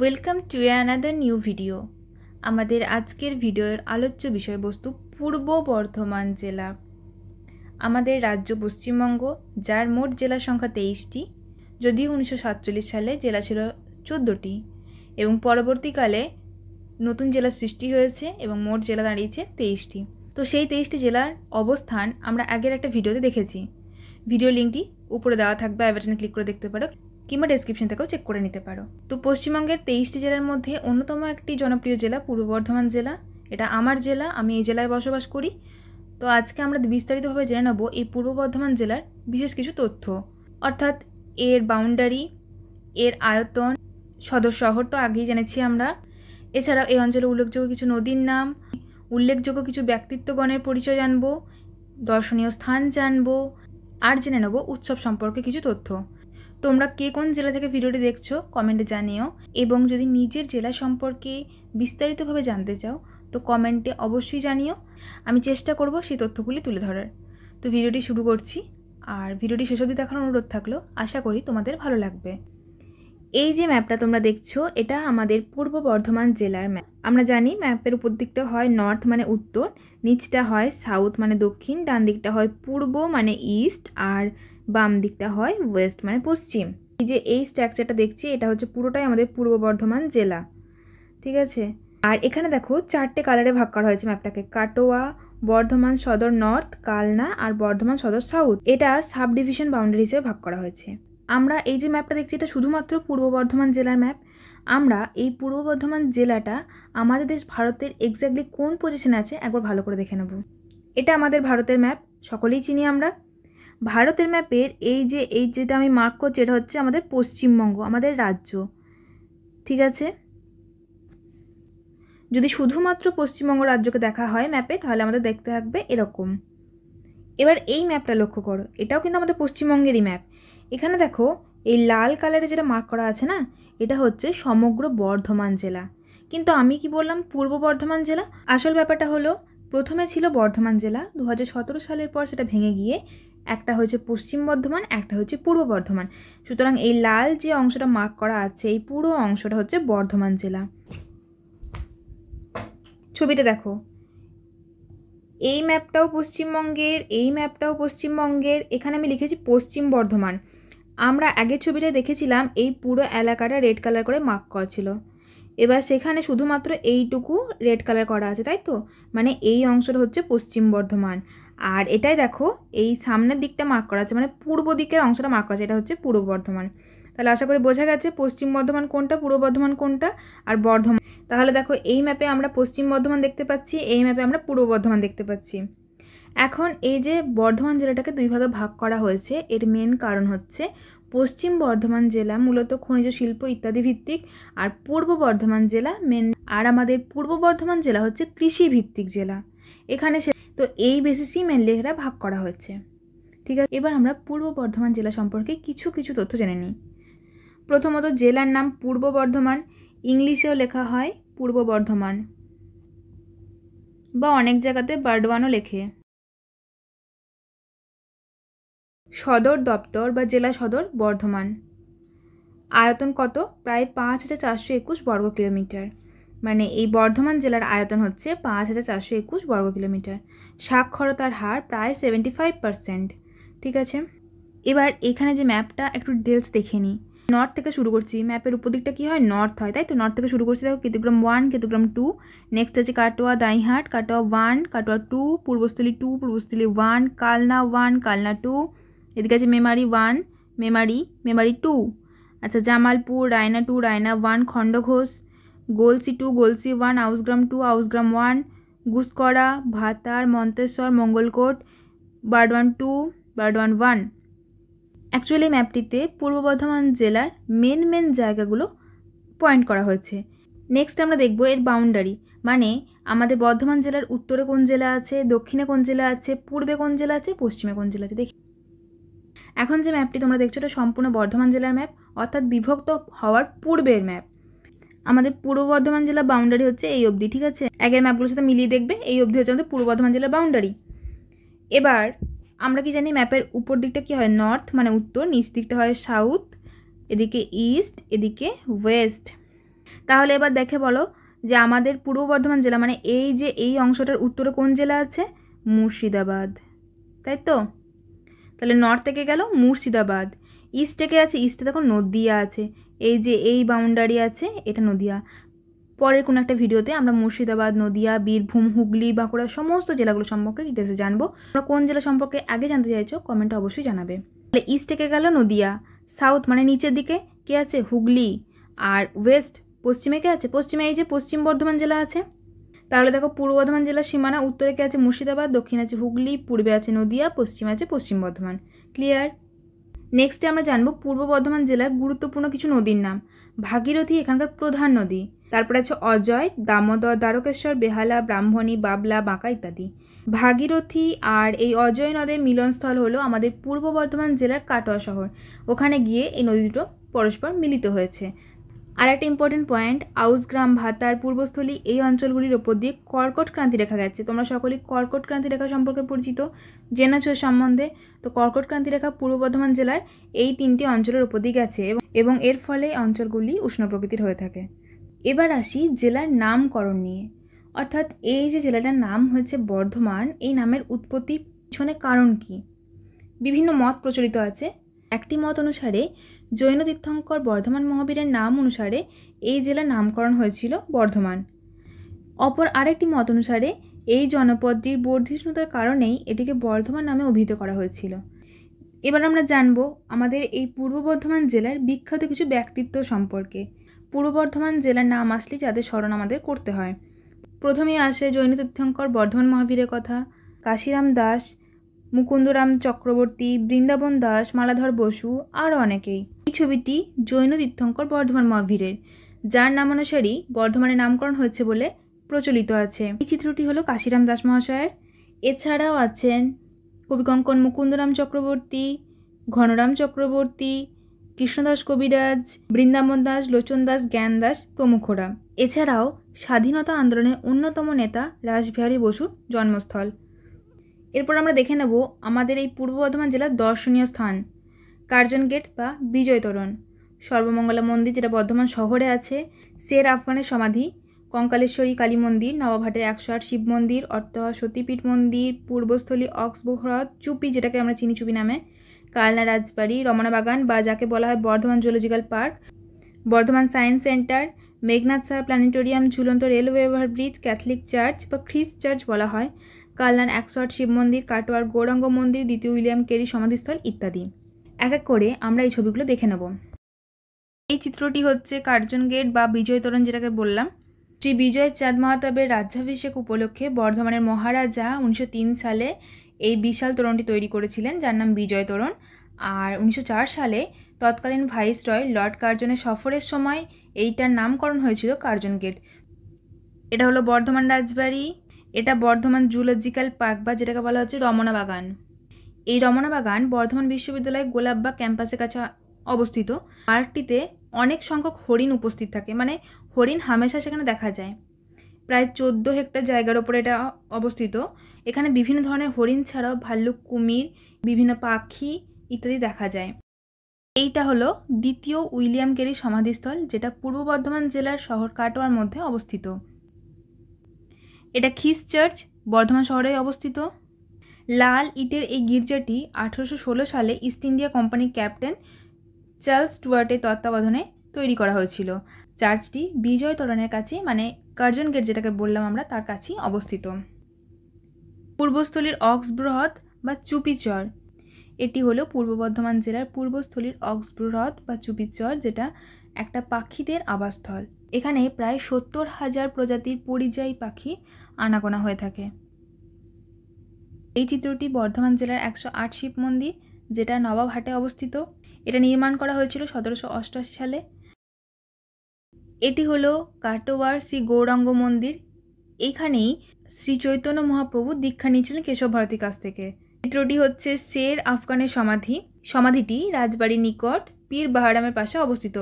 welcome to another new video আমাদের আজকের ভিডিওর আলোচ্য বিষয়বস্তু পূর্ব বর্ধমান জেলা আমাদের রাজ্য পশ্চিমবঙ্গ যার মোট জেলা সংখ্যা তেইশটি যদিও উনিশশো সালে জেলা ছিল চোদ্দোটি এবং পরবর্তীকালে নতুন জেলা সৃষ্টি হয়েছে এবং মোট জেলা দাঁড়িয়েছে তেইশটি তো সেই তেইশটি জেলার অবস্থান আমরা আগের একটা ভিডিওতে দেখেছি ভিডিও লিঙ্কটি উপরে দেওয়া থাকবে আই ক্লিক করে দেখতে পারো কিংবা ডেসক্রিপশন থেকেও চেক করে নিতে পারো তো পশ্চিমবঙ্গের তেইশটি জেলার মধ্যে অন্যতম একটি জনপ্রিয় জেলা পূর্ব বর্ধমান জেলা এটা আমার জেলা আমি এই জেলায় বসবাস করি তো আজকে আমরা বিস্তারিতভাবে জেনে নেব এই পূর্ব বর্ধমান জেলার বিশেষ কিছু তথ্য অর্থাৎ এর বাউন্ডারি এর আয়তন সদর শহর তো আগেই জেনেছি আমরা এছাড়া এই অঞ্চলে উল্লেখযোগ্য কিছু নদীর নাম উল্লেখযোগ্য কিছু ব্যক্তিত্বগণের পরিচয় জানব দর্শনীয় স্থান জানব আর জেনে নেব উৎসব সম্পর্কে কিছু তথ্য তোমরা কে কোন জেলা থেকে ভিডিওটি দেখছো কমেন্টে জানিও এবং যদি নিজের জেলা সম্পর্কে বিস্তারিতভাবে জানতে চাও তো কমেন্টে অবশ্যই জানিও আমি চেষ্টা করব সেই তথ্যগুলি তুলে ধরার তো ভিডিওটি শুরু করছি আর ভিডিওটি শেষ অবধি দেখার অনুরোধ থাকলো আশা করি তোমাদের ভালো লাগবে এই যে ম্যাপটা তোমরা দেখছো এটা আমাদের পূর্ব বর্ধমান জেলার ম্যাপ আমরা জানি ম্যাপের উপর দিকটা হয় নর্থ মানে উত্তর নিচটা হয় সাউথ মানে দক্ষিণ ডান দিকটা হয় পূর্ব মানে ইস্ট আর বাম দিকটা হয় ওয়েস্ট মানে পশ্চিম এই যে এই স্ট্রাকচারটা দেখছি এটা হচ্ছে পুরোটাই আমাদের পূর্ব বর্ধমান জেলা ঠিক আছে আর এখানে দেখো চারটে কালারে ভাগ করা হয়েছে ম্যাপটাকে কাটোয়া বর্ধমান সদর নর্থ কালনা আর বর্ধমান সদর সাউথ এটা সাব ডিভিশন বাউন্ডারি হিসেবে ভাগ করা হয়েছে আমরা এই যে ম্যাপটা দেখছি এটা শুধুমাত্র পূর্ব বর্ধমান জেলার ম্যাপ আমরা এই পূর্ব বর্ধমান জেলাটা আমাদের দেশ ভারতের এক্স্যাক্টলি কোন পজিশনে আছে একবার ভালো করে দেখে নেব এটা আমাদের ভারতের ম্যাপ সকলেই চিনি আমরা ভারতের ম্যাপের এই যে এই যেটা আমি মার্ক করছি এটা হচ্ছে আমাদের পশ্চিমবঙ্গ আমাদের রাজ্য ঠিক আছে যদি শুধুমাত্র পশ্চিমবঙ্গ রাজ্যকে দেখা হয় ম্যাপে তাহলে আমাদের দেখতে থাকবে এরকম এবার এই ম্যাপটা লক্ষ্য করো এটাও কিন্তু আমাদের পশ্চিমবঙ্গেরই ম্যাপ এখানে দেখো এই লাল কালারে যেটা মার্ক করা আছে না এটা হচ্ছে সমগ্র বর্ধমান জেলা কিন্তু আমি কি বললাম পূর্ব বর্ধমান জেলা আসল ব্যাপারটা হলো প্রথমে ছিল বর্ধমান জেলা দু সালের পর সেটা ভেঙে গিয়ে একটা হয়েছে পশ্চিম বর্ধমান একটা হচ্ছে পূর্ব বর্ধমান সুতরাং এই লাল যে অংশটা মার্ক করা আছে এই পুরো অংশটা হচ্ছে বর্ধমান জেলা ছবিটা দেখো এই ম্যাপটাও পশ্চিমবঙ্গের এই ম্যাপটাও পশ্চিমবঙ্গের এখানে আমি লিখেছি পশ্চিম বর্ধমান আমরা আগের ছবিটা দেখেছিলাম এই পুরো এলাকাটা রেড কালার করে মার্ক করা ছিল এবার সেখানে শুধুমাত্র এইটুকু রেড কালার করা আছে তাই তো মানে এই অংশটা হচ্ছে পশ্চিম বর্ধমান আর এটাই দেখো এই সামনের দিকটা মার্ক করা আছে মানে পূর্ব দিকের অংশটা মার্ক করা আছে এটা হচ্ছে পূর্ব বর্ধমান তাহলে আশা করি বোঝা গেছে পশ্চিম বর্ধমান কোনটা পূর্ব বর্ধমান কোনটা আর বর্ধমান তাহলে দেখো এই ম্যাপে আমরা পশ্চিম বর্ধমান দেখতে পাচ্ছি এই ম্যাপে আমরা পূর্ব বর্ধমান দেখতে পাচ্ছি এখন এই যে বর্ধমান জেলাটাকে দুই ভাগে ভাগ করা হয়েছে এর মেন কারণ হচ্ছে পশ্চিম বর্ধমান জেলা মূলত খনিজ শিল্প ইত্যাদি ভিত্তিক আর পূর্ব বর্ধমান জেলা মেন আর আমাদের পূর্ব বর্ধমান জেলা হচ্ছে কৃষি ভিত্তিক জেলা এখানে তো এই বেসিসই এরা ভাগ করা হয়েছে ঠিক আছে এবার আমরা পূর্ব বর্ধমান জেলা সম্পর্কে কিছু কিছু তথ্য জেনে নিই প্রথমত জেলার নাম পূর্ব বর্ধমান ইংলিশেও লেখা হয় পূর্ব বর্ধমান বা অনেক জায়গাতে বার্ডওয়ানও লেখে সদর দপ্তর বা জেলা সদর বর্ধমান আয়তন কত প্রায় পাঁচ হাজার চারশো একুশ বর্গ কিলোমিটার মানে এই বর্ধমান জেলার আয়তন হচ্ছে পাঁচ হাজার চারশো একুশ বর্গ কিলোমিটার সাক্ষরতার হার প্রায় সেভেন্টি ফাইভ পারসেন্ট ঠিক আছে এবার এখানে যে ম্যাপটা একটু ডিটেলস দেখে নিই নর্থ থেকে শুরু করছি ম্যাপের উপর দিকটা কী হয় নর্থ হয় তাই তো নর্থ থেকে শুরু করছি দেখো Ketugram one Ketugram two next আছে কাটোয়া দাইহাট Katwa one Katwa two Purbasthali two Purbasthali one Kalna one Kalna two এদিকে আছে মেমারি ওয়ান মেমারি মেমারি টু আচ্ছা Jamalpur Raina two Raina one Khandaghosh Galsi two Galsi one Ausgram two Ausgram one Guskara Bhatar Manteswar Mangalkot one two one one actually ম্যাপটিতে পূর্ব বর্ধমান জেলার মেন মেন জায়গাগুলো পয়েন্ট করা হয়েছে নেক্সট আমরা দেখব এর বাউন্ডারি মানে আমাদের বর্ধমান জেলার উত্তরে কোন জেলা আছে দক্ষিণে কোন জেলা আছে পূর্বে কোন জেলা আছে পশ্চিমে কোন জেলা আছে দেখি এখন যে ম্যাপটি তোমরা দেখছো এটা সম্পূর্ণ বর্ধমান জেলার ম্যাপ অর্থাৎ বিভক্ত হওয়ার পূর্বের ম্যাপ আমাদের পূর্ব বর্ধমান জেলা বাউন্ডারি হচ্ছে এই অবধি ঠিক আছে আগের ম্যাপগুলোর সাথে মিলিয়ে দেখবে এই অবধি হচ্ছে আমাদের পূর্ব বর্ধমান জেলা বাউন্ডারি এবার আমরা কি জানি ম্যাপের উপর দিকটা কি হয় নর্থ মানে উত্তর নিচ দিকটা হয় সাউথ এদিকে ইস্ট এদিকে ওয়েস্ট তাহলে এবার দেখে বলো যে আমাদের পূর্ব বর্ধমান জেলা মানে এই যে এই অংশটার উত্তরে কোন জেলা আছে মুর্শিদাবাদ তাই তো তাহলে নর্থ থেকে গেল মুর্শিদাবাদ ইস্ট থেকে আছে ইস্টে দেখো নদিয়া আছে এই যে এই বাউন্ডারি আছে এটা নদিয়া পরের কোনো একটা ভিডিওতে আমরা মুর্শিদাবাদ নদিয়া বীরভূম হুগলি বাঁকুড়া সমস্ত জেলাগুলো সম্পর্কে ডিটেলসে জানবো আমরা কোন জেলা সম্পর্কে আগে জানতে চাইছো কমেন্টে অবশ্যই জানাবে তাহলে ইস্ট থেকে গেল নদিয়া সাউথ মানে নিচের দিকে কে আছে হুগলি আর ওয়েস্ট পশ্চিমে কে আছে পশ্চিমে এই যে পশ্চিম বর্ধমান জেলা আছে তাহলে দেখো পূর্ব বর্ধমান জেলার সীমানা উত্তরে কে আছে মুর্শিদাবাদ দক্ষিণ আছে হুগলি পূর্বে আছে নদিয়া পশ্চিমে আছে পশ্চিম বর্ধমান ক্লিয়ার নেক্সটে আমরা জানবো পূর্ব বর্ধমান জেলার গুরুত্বপূর্ণ কিছু নদীর নাম ভাগীরথী এখানকার প্রধান নদী তারপরে আছে অজয় দামোদর দ্বারকেশ্বর বেহালা ব্রাহ্মণী বাবলা বাঁকা ইত্যাদি ভাগীরথী আর এই অজয় নদের মিলনস্থল হলো আমাদের পূর্ব বর্ধমান জেলার কাটোয়া শহর ওখানে গিয়ে এই নদী দুটো পরস্পর মিলিত হয়েছে আর একটা ইম্পর্টেন্ট পয়েন্ট আউসগ্রাম ভাতার পূর্বস্থলী এই অঞ্চলগুলির ওপর দিয়ে কর্কট ক্রান্তি রেখা গেছে তোমরা সকলেই কর্কট ক্রান্তি রেখা সম্পর্কে পরিচিত জেনাছ সম্বন্ধে তো কর্কট ক্রান্তি রেখা পূর্ব বর্ধমান জেলার এই তিনটি অঞ্চলের ওপর দিয়ে গেছে এবং এর ফলে অঞ্চলগুলি উষ্ণ প্রকৃতির হয়ে থাকে এবার আসি জেলার নামকরণ নিয়ে অর্থাৎ এই যে জেলাটার নাম হয়েছে বর্ধমান এই নামের উৎপত্তি পিছনে কারণ কি বিভিন্ন মত প্রচলিত আছে একটি মত অনুসারে জৈন তীর্থঙ্কর বর্ধমান মহাবীরের নাম অনুসারে এই জেলার নামকরণ হয়েছিল বর্ধমান অপর আরেকটি মত অনুসারে এই জনপদটির বর্ধিষ্ণুতার কারণেই এটিকে বর্ধমান নামে অভিহিত করা হয়েছিল এবার আমরা জানব আমাদের এই পূর্ব বর্ধমান জেলার বিখ্যাত কিছু ব্যক্তিত্ব সম্পর্কে পূর্ব বর্ধমান জেলার নাম আসলে যাদের স্মরণ আমাদের করতে হয় প্রথমে আসে জৈন তীর্থঙ্কর বর্ধমান মহাবীরের কথা কাশিরাম দাস মুকুন্দরাম চক্রবর্তী বৃন্দাবন দাস মালাধর বসু আর অনেকেই এই ছবিটি জৈন তীর্থঙ্কর বর্ধমান মহাভীরের যার নামানুসারেই বর্ধমানের নামকরণ হয়েছে বলে প্রচলিত আছে এই চিত্রটি হলো কাশিরাম দাস মহাশয়ের এছাড়াও আছেন কবিকঙ্কন মুকুন্দরাম চক্রবর্তী ঘনরাম চক্রবর্তী কৃষ্ণদাস কবিরাজ বৃন্দাবন দাস লোচন দাস জ্ঞান দাস প্রমুখরা এছাড়াও স্বাধীনতা আন্দোলনের অন্যতম নেতা রাসবিহারী বসুর জন্মস্থল এরপর আমরা দেখে নেব আমাদের এই পূর্ব বর্ধমান জেলার দর্শনীয় স্থান কার্জন গেট বা বিজয় তোরণ সর্বমঙ্গলা মন্দির যেটা বর্ধমান শহরে আছে শের আফগানের সমাধি কঙ্কালেশ্বরী কালী মন্দির নবাবহাটের একশো আট শিব মন্দির অর্থহা সতীপীঠ মন্দির পূর্বস্থলী অক্সবোহরদ চুপি যেটাকে আমরা চিনি চুপি নামে কালনা রাজবাড়ি রমনা বাগান বা যাকে বলা হয় Bardhaman zoological park Bardhaman science centre Meghnad Saha planetarium ঝুলন্ত রেলওয়ে ওভারব্রিজ ক্যাথলিক চার্চ বা খ্রিস্ট চার্চ বলা হয় কাল্লান একশোয়াট শিব মন্দির কাটোয়ার গৌরাঙ্গ মন্দির দ্বিতীয় উইলিয়াম কেরি সমাধিস্থল ইত্যাদি এক এক করে আমরা এই ছবিগুলো দেখে নেব এই চিত্রটি হচ্ছে কার্জন গেট বা বিজয় তোরণ যেটাকে বললাম শ্রী বিজয় চাঁদ মাহাতাবের রাজ্যাভিষেক উপলক্ষে বর্ধমানের মহারাজা উনিশশো সালে এই বিশাল তোরণটি তৈরি করেছিলেন যার নাম বিজয় তোরণ আর উনিশশো সালে তৎকালীন ভাইসরয় লর্ড কার্জনের সফরের সময় এইটার নামকরণ হয়েছিল কার্জন গেট এটা হলো বর্ধমান রাজবাড়ি এটা বর্ধমান জুলজিক্যাল পার্ক বা যেটাকে বলা হচ্ছে রমনা বাগান এই রমনা বাগান বর্ধমান বিশ্ববিদ্যালয়ের গোলাপবা ক্যাম্পাসের কাছে অবস্থিত পার্কটিতে অনেক সংখ্যক হরিণ উপস্থিত থাকে মানে হরিণ হামেশা সেখানে দেখা যায় প্রায় চোদ্দো হেক্টর জায়গার ওপরে এটা অবস্থিত এখানে বিভিন্ন ধরনের হরিণ ছাড়াও ভাল্লুক কুমির বিভিন্ন পাখি ইত্যাদি দেখা যায় এইটা হলো দ্বিতীয় উইলিয়াম কেরি সমাধিস্থল যেটা পূর্ব বর্ধমান জেলার শহর কাটোয়ার মধ্যে অবস্থিত এটা খিস চার্চ বর্ধমান শহরে অবস্থিত লাল ইটের এই গির্জাটি আঠেরোশো সালে ইস্ট ইন্ডিয়া কোম্পানির ক্যাপ্টেন চার্লস স্টুয়ার্টের তত্ত্বাবধানে তৈরি করা হয়েছিল চার্চটি বিজয় তরণের কাছে মানে কার্জন গেট যেটাকে বললাম আমরা তার কাছেই অবস্থিত পূর্বস্থলীর অক্সবৃহৎ বা চুপিচর এটি হলো পূর্ব বর্ধমান জেলার পূর্বস্থলীর অক্সবৃহৎ বা চুপিচর যেটা একটা পাখিদের আবাসস্থল এখানে প্রায় সত্তর হাজার প্রজাতির পরিযায়ী পাখি আনাগোনা হয়ে থাকে এই চিত্রটি বর্ধমান জেলার একশো আট শিব মন্দির যেটা নবাবহাটে অবস্থিত এটা নির্মাণ করা হয়েছিল সতেরোশো অষ্টআশি সালে এটি হল কাটোয়ার শ্রী গৌরাঙ্গ মন্দির এখানেই শ্রী চৈতন্য মহাপ্রভু দীক্ষা নিয়েছিলেন কেশব ভারতীর কাছ থেকে চিত্রটি হচ্ছে শের আফগানের সমাধি সমাধিটি রাজবাড়ির নিকট পীর বাহারামের পাশে অবস্থিত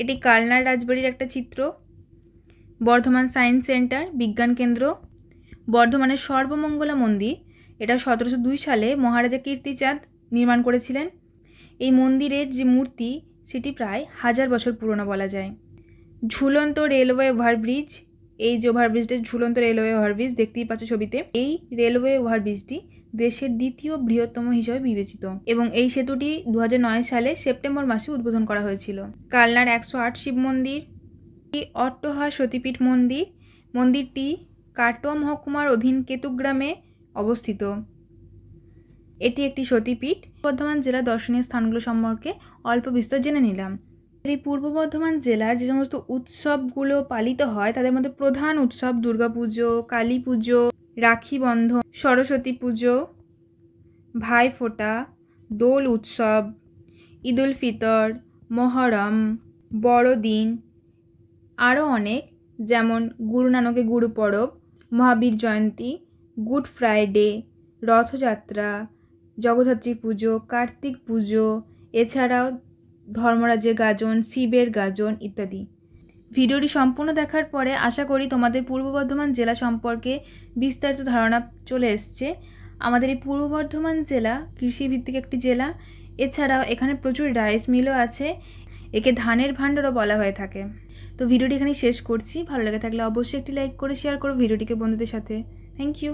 এটি কালনার রাজবাড়ির একটা চিত্র বর্ধমান সায়েন্স সেন্টার বিজ্ঞান কেন্দ্র বর্ধমানের সর্বমঙ্গলা মন্দির এটা সতেরোশো দুই সালে মহারাজা কীর্তিচাঁদ নির্মাণ করেছিলেন এই মন্দিরের যে মূর্তি সেটি প্রায় হাজার বছর পুরনো বলা যায় ঝুলন্ত রেলওয়ে ওভারব্রিজ এই যে ওভারব্রিজটা ঝুলন্ত রেলওয়ে ওভারব্রিজ দেখতেই পাচ্ছ ছবিতে এই রেলওয়ে ওভারব্রিজটি দেশের দ্বিতীয় বৃহত্তম হিসেবে বিবেচিত এবং এই সেতুটি দু সালে সেপ্টেম্বর মাসে উদ্বোধন করা হয়েছিল কালনার একশো আট শিব মন্দির অট্টহা সতীপীঠ মন্দির মন্দিরটি কাটোয়া মহকুমার অধীন কেতুগ্রামে অবস্থিত এটি একটি সতীপীঠ বর্ধমান জেলার দর্শনীয় স্থানগুলো সম্পর্কে অল্প বিস্তর জেনে নিলাম এই পূর্ব বর্ধমান জেলার যে সমস্ত উৎসবগুলো পালিত হয় তাদের মধ্যে প্রধান উৎসব দুর্গাপুজো কালী পুজো রাখি বন্ধ সরস্বতী পুজো ভাইফোঁটা দোল উৎসব ঈদ উল ফিতর মহরম বড়দিন আরও অনেক যেমন গুরু নানকের গুরু পরব মহাবীর জয়ন্তী গুড ফ্রাইডে রথযাত্রা জগদ্ধাত্রী পুজো কার্তিক পুজো এছাড়াও ধর্মরাজের গাজন শিবের গাজন ইত্যাদি ভিডিওটি সম্পূর্ণ দেখার পরে আশা করি তোমাদের পূর্ব বর্ধমান জেলা সম্পর্কে বিস্তারিত ধারণা চলে এসছে আমাদের এই পূর্ব বর্ধমান জেলা কৃষিভিত্তিক একটি জেলা এছাড়াও এখানে প্রচুর রাইস মিলও আছে একে ধানের ভাণ্ডারও বলা হয়ে থাকে তো ভিডিওটি এখানে শেষ করছি ভালো লাগে থাকলে অবশ্যই একটি লাইক করে শেয়ার করো ভিডিওটিকে বন্ধুদের সাথে থ্যাংক ইউ